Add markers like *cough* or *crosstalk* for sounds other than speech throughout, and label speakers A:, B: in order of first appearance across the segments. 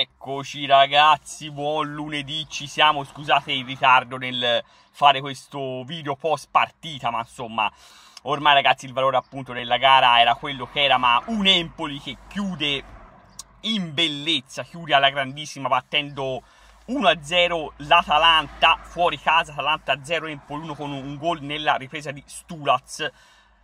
A: Eccoci ragazzi, buon lunedì, ci siamo, scusate il ritardo nel fare questo video post partita, ma insomma, ormai ragazzi il valore appunto della gara era quello che era, ma un Empoli che chiude in bellezza, chiude alla grandissima battendo 1-0 l'Atalanta, fuori casa Atalanta 0 Empoli 1 con un gol nella ripresa di Stulaz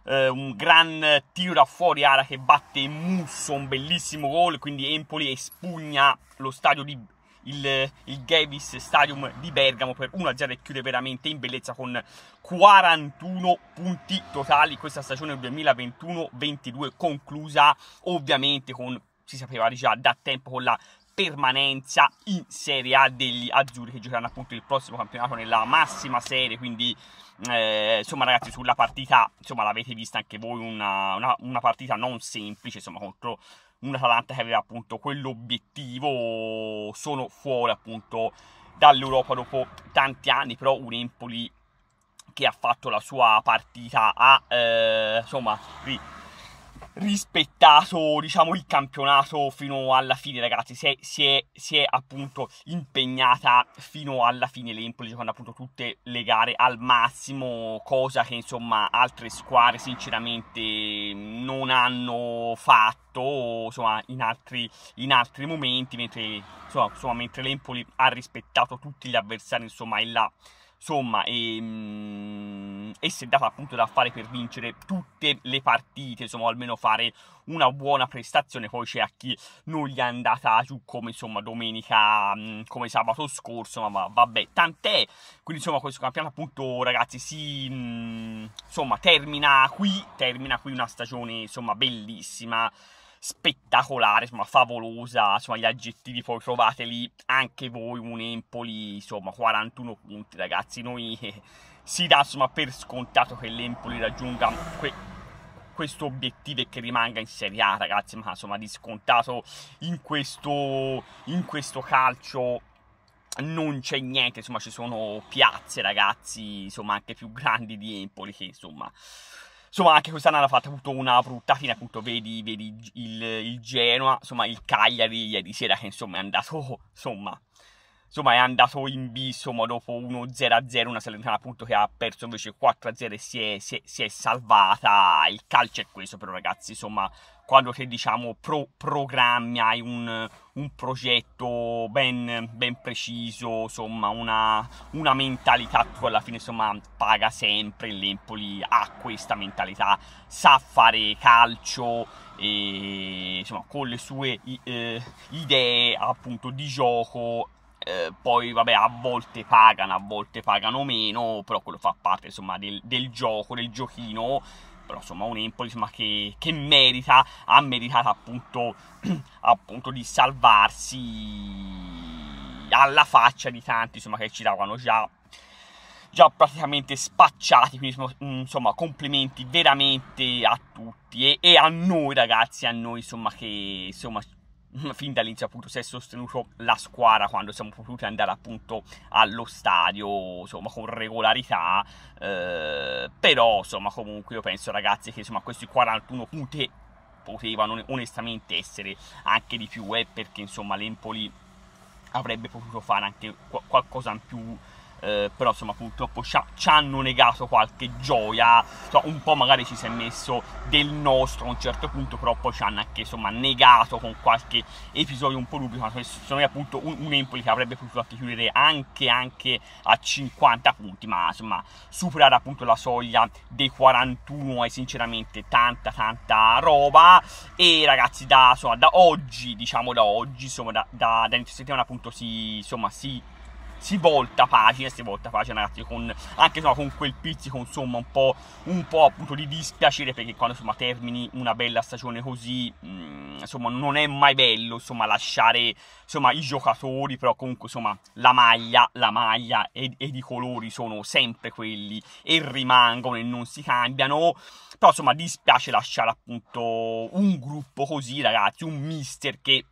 A: eh, un gran tiro da fuori ara che batte Musso, un bellissimo gol, quindi Empoli espugna lo stadio di il, il Gavis Stadium di Bergamo per 1-0 e chiude veramente in bellezza con 41 punti totali questa stagione 2021-22 conclusa ovviamente con si sapeva già da tempo con la permanenza in Serie A degli azzurri che giocheranno appunto il prossimo campionato nella massima serie, quindi eh, insomma ragazzi sulla partita, insomma l'avete vista anche voi, una, una, una partita non semplice, insomma contro un Atalanta che aveva appunto quell'obiettivo, sono fuori appunto dall'Europa dopo tanti anni, però un Empoli che ha fatto la sua partita a eh, insomma rispettato diciamo il campionato fino alla fine ragazzi si è, si è, si è appunto impegnata fino alla fine l'Empoli giocando appunto tutte le gare al massimo cosa che insomma altre squadre sinceramente non hanno fatto insomma in altri, in altri momenti mentre, insomma, insomma, mentre l'Empoli ha rispettato tutti gli avversari insomma e la Insomma, ehm, e, mh, e è data appunto da fare per vincere tutte le partite, insomma, o almeno fare una buona prestazione. Poi c'è a chi non gli è andata giù, come insomma domenica, mh, mm, come sabato scorso, ma vabbè, tant'è. Quindi insomma, questo campionato appunto, ragazzi, si mh, mm, insomma termina qui, termina qui una stagione insomma bellissima spettacolare, insomma, favolosa, insomma, gli aggettivi poi trovate lì anche voi un Empoli, insomma, 41 punti, ragazzi, noi eh, si dà insomma per scontato che l'Empoli raggiunga que questo obiettivo e che rimanga in Serie A, ragazzi, ma insomma, di scontato in questo, in questo calcio non c'è niente, insomma, ci sono piazze, ragazzi, insomma, anche più grandi di Empoli che, insomma, Insomma, anche quest'anno hanno fatto appunto una brutta fine, appunto, vedi, vedi il, il, Genoa, insomma, il Cagliari ieri sera che insomma è andato, insomma, insomma, è andato in B, insomma, dopo 1-0-0, una Salernitana appunto che ha perso invece 4-0 e si è, si, è, si è salvata. Il calcio è questo però, ragazzi, insomma, quando c'è diciamo pro, programmi, hai un, un progetto ben, ben, preciso, insomma una, una mentalità che alla fine insomma paga sempre, l'Empoli ha questa mentalità, sa fare calcio, e, insomma con le sue eh, idee appunto di gioco eh, poi vabbè a volte pagano, a volte pagano meno, però quello fa parte insomma del, del gioco, del giochino però insomma un Empoli insomma, che, che, merita, ha meritato appunto, *clears throat* appunto di salvarsi alla faccia di tanti insomma, che ci davano già, già praticamente spacciati, quindi insomma mm, complimenti veramente a tutti e, e a noi ragazzi, a noi insomma che insomma *laughs* fin dall'inizio appunto si è sostenuto la squadra quando siamo potuti andare appunto allo stadio insomma con regolarità eh, però insomma comunque io penso ragazzi che insomma questi 41 punti potevano onestamente essere anche di più eh, perché insomma l'Empoli avrebbe potuto fare anche qualcosa in più eh, però insomma purtroppo ci, hanno negato qualche gioia, insomma, cioè, un po' magari ci si è messo del nostro a un certo punto, però poi ci hanno anche insomma negato con qualche episodio un po' dubbio, ma secondo me appunto un, un Empoli che avrebbe potuto anche chiudere anche, anche a 50 punti, ma insomma superare appunto la soglia dei 41 è sinceramente tanta tanta roba e ragazzi da, insomma, da oggi, diciamo da oggi, insomma da, da, da settimana appunto si, insomma si si volta pagina, si volta pagina ragazzi, con, anche insomma, con quel pizzico insomma un po', un po' appunto di dispiacere perché quando insomma termini una bella stagione così, mh, mm, insomma non è mai bello insomma lasciare insomma i giocatori, però comunque insomma la maglia, la maglia ed, i colori sono sempre quelli e rimangono e non si cambiano, però insomma dispiace lasciare appunto un gruppo così ragazzi, un mister che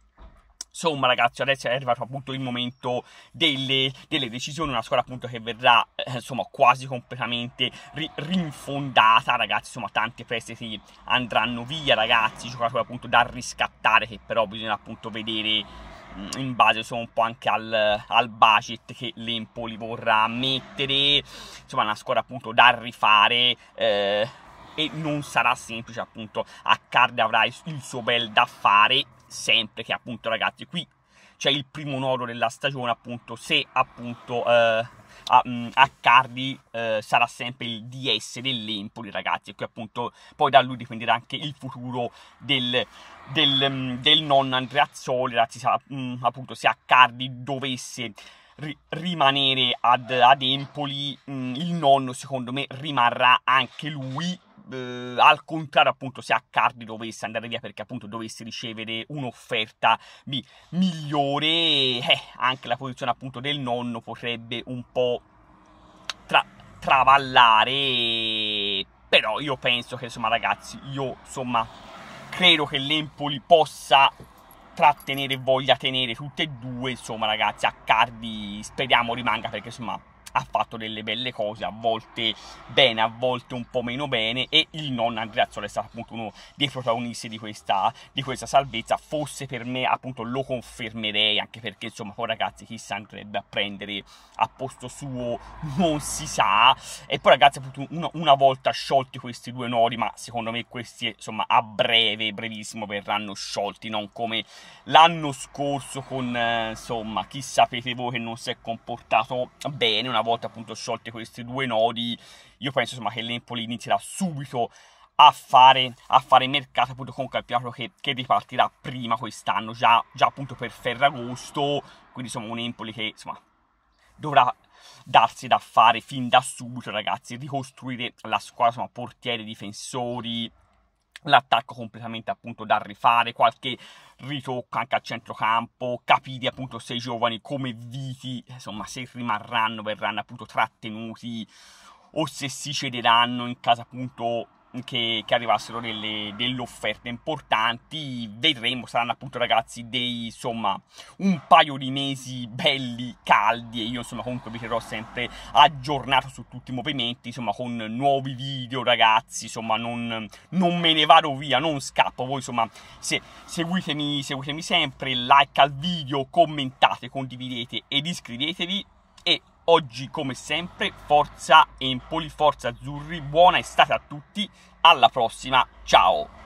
A: Insomma, ragazzi, adesso è arrivato appunto il momento delle, delle decisioni. Una squadra appunto che verrà eh, insomma quasi completamente ri- rinfondata, ragazzi. Insomma, tante prestiti andranno via, ragazzi. Giocatori appunto da riscattare, che però bisogna appunto vedere mm, in base insomma un po' anche al, al, budget che l'Empoli vorrà mettere insomma una squadra appunto da rifare eh, e non sarà semplice appunto a Card avrà il, il suo bel da fare sempre che appunto ragazzi qui c'è il primo nodo della stagione appunto se appunto eh, a, mm, a Cardi eh, sarà sempre il DS dell'Empoli ragazzi e qui appunto poi da lui dipenderà anche il futuro del, del, mm, del nonno Andreazzoli ragazzi sarà, mh, mm, appunto se a Cardi dovesse rimanere ad, ad Empoli mh, il nonno secondo me rimarrà anche lui eh, al contrario appunto se a Cardi dovesse andare via perché appunto dovesse ricevere un'offerta mi, migliore eh, anche la posizione appunto del nonno potrebbe un po' tra, travallare però io penso che insomma ragazzi io insomma credo che l'Empoli possa trattenere e voglia tenere tutte e due insomma ragazzi a Cardi speriamo rimanga perché insomma ha fatto delle belle cose, a volte bene, a volte un po' meno bene e il nonno Andrea Zola è stato appunto uno dei protagonisti di questa, di questa salvezza, forse per me appunto lo confermerei anche perché insomma poi ragazzi chissà andrebbe a prendere a posto suo non si sa e poi ragazzi appunto una, una volta sciolti questi due nodi ma secondo me questi insomma a breve, brevissimo verranno sciolti, non come l'anno scorso con eh, insomma chi sapete voi che non si è comportato bene una una volta appunto sciolti questi due nodi, io penso insomma, che l'Empoli inizierà subito a fare, a fare mercato appunto con un che, che ripartirà prima quest'anno, già, già, appunto per Ferragosto, quindi insomma un Empoli che insomma dovrà darsi da fare fin da subito ragazzi, ricostruire la squadra, insomma portieri, difensori, l'attacco completamente appunto da rifare, qualche ritocco anche a centrocampo, capire appunto se i giovani come Viti, insomma se rimarranno, verranno appunto trattenuti o se si cederanno in casa appunto che, che arrivassero delle, delle, offerte importanti. Vedremo, saranno appunto ragazzi dei insomma un paio di mesi belli caldi e io insomma comunque vi terrò sempre aggiornato su tutti i movimenti, insomma con nuovi video ragazzi, insomma non, non me ne vado via, non scappo, voi insomma se, seguitemi, seguitemi sempre, like al video, commentate, condividete ed iscrivetevi Oggi, come sempre, forza Empoli, forza Azzurri, buona estate a tutti, alla prossima, ciao!